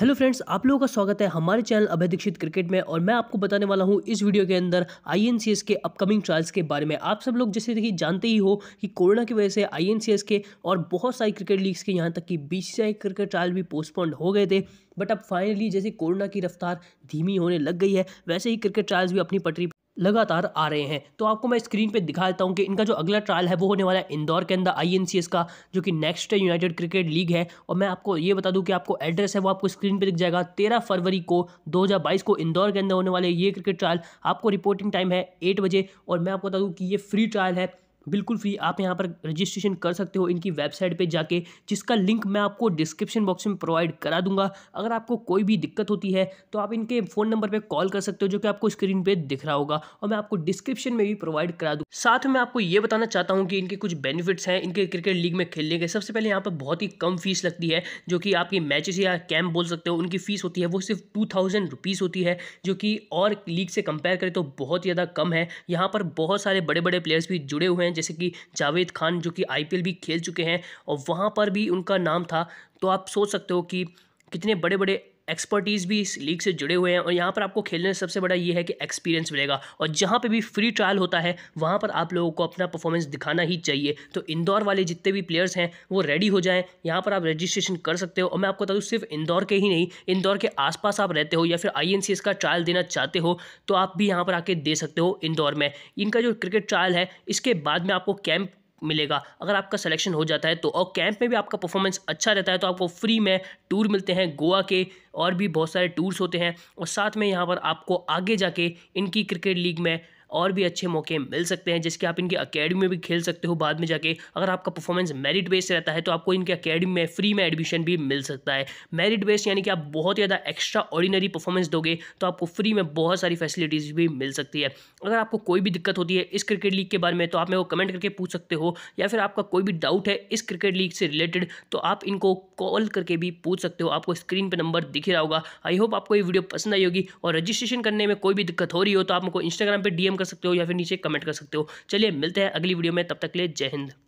hello friends आप लोगों का स्वागत है हमारे चैनल अभय दीक्षित क्रिकेट में और मैं आपको बताने वाला हूं इस वीडियो के अंदर आई के अपकमिंग ट्रायल्स के बारे में आप सब लोग जैसे कि जानते ही हो कि कोरोना की वजह से आई के और बहुत सारी क्रिकेट लीग्स के यहां तक कि बीसीसीआई क्रिकेट ट्रायल भी पोस्टपोन्ड हो गए थे बट अब फाइनली जैसे कोरोना की रफ्तार धीमी होने लग गई है वैसे ही क्रिकेट ट्रायल्स भी अपनी पटरी लगातार आ रहे हैं तो आपको मैं स्क्रीन पे दिखा देता हूँ कि इनका जो अगला ट्रायल है वो होने वाला है इंदौर के अंदर आई का जो कि नेक्स्ट यूनाइटेड क्रिकेट लीग है और मैं आपको ये बता दूँ कि आपको एड्रेस है वो आपको स्क्रीन पर दिख जाएगा तेरह फरवरी को दो को इंदौर के अंदर होने वाले ये क्रिकेट ट्रायल आपको रिपोर्टिंग टाइम है एट बजे और मैं आपको बता दूँ कि ये फ्री ट्रायल है बिल्कुल फ्री आप यहाँ पर रजिस्ट्रेशन कर सकते हो इनकी वेबसाइट पे जाके जिसका लिंक मैं आपको डिस्क्रिप्शन बॉक्स में प्रोवाइड करा दूंगा अगर आपको कोई भी दिक्कत होती है तो आप इनके फ़ोन नंबर पे कॉल कर सकते हो जो कि आपको स्क्रीन पे दिख रहा होगा और मैं आपको डिस्क्रिप्शन में भी प्रोवाइड करा दूँ साथ में आपको ये बताना चाहता हूँ कि इनके कुछ बेनिफिट्स हैं इनके क्रिकेट लीग में खेलने के सबसे पहले यहाँ पर बहुत ही कम फीस लगती है जो कि आपकी मैचेस या कैम्प बोल सकते हो उनकी फ़ीस होती है वो सिर्फ टू थाउजेंड रुपीज़ होती है जो कि और लीग से कंपेयर करें तो बहुत ज़्यादा कम है यहाँ पर बहुत सारे बड़े बड़े प्लेयर्स भी जुड़े हुए हैं हैं जैसे कि जावेद खान जो कि आईपीएल भी खेल चुके हैं और वहाँ पर भी उनका नाम था तो आप सोच सकते हो कि कितने बड़े बड़े एक्सपर्टीज़ भी इस लीग से जुड़े हुए हैं और यहाँ पर आपको खेलने सबसे बड़ा ये है कि एक्सपीरियंस मिलेगा और जहाँ पर भी फ्री ट्रायल होता है वहाँ पर आप लोगों को अपना परफॉर्मेंस दिखाना ही चाहिए तो इंदौर वाले जितने भी प्लेयर्स हैं वो रेडी हो जाएँ यहाँ पर आप रजिस्ट्रेशन कर सकते हो और मैं आपको बता दूँ सिर्फ इंदौर के ही नहीं इंदौर के आसपास आप रहते हो या फिर आई का ट्रायल देना चाहते हो तो आप भी यहाँ पर आके दे सकते हो इंदौर में इनका जो क्रिकेट ट्रायल है इसके बाद में आपको कैंप मिलेगा अगर आपका सिलेक्शन हो जाता है तो और कैंप में भी आपका परफॉर्मेंस अच्छा रहता है तो आपको फ्री में टूर मिलते हैं गोवा के और भी बहुत सारे टूर्स होते हैं और साथ में यहाँ पर आपको आगे जाके इनकी क्रिकेट लीग में और भी अच्छे मौके मिल सकते हैं जिसके आप इनकी अकेडमी में भी खेल सकते हो बाद में जाके अगर आपका परफॉर्मेंस मेरिट बेस्ड रहता है तो आपको इनके अकेडमी में फ्री में एडमिशन भी मिल सकता है मेरिट बेस्ड यानी कि आप बहुत ज़्यादा एक्स्ट्रा ऑर्डिनरी परफॉर्मेंस दोगे तो आपको फ्री में बहुत सारी फैसिलिटीज़ भी मिल सकती है अगर आपको कोई भी दिक्कत होती है इस क्रिकेट लीग के बारे में तो आप मेरे को कमेंट करके पूछ सकते हो या फिर आपका कोई भी डाउट है इस क्रिकेट लीग से रिलेटेड तो आप इनको कॉल करके भी पूछ सकते हो आपको स्क्रीन पर नंबर दिख रहा होगा आई होप आपको ये वीडियो पसंद आई होगी और रजिस्ट्रेशन करने में कोई भी दिक्कत हो रही हो तो आप मुझको इंस्टाग्राम पर डीएम कर सकते हो या फिर नीचे कमेंट कर सकते हो चलिए मिलते हैं अगली वीडियो में तब तक ले जय हिंद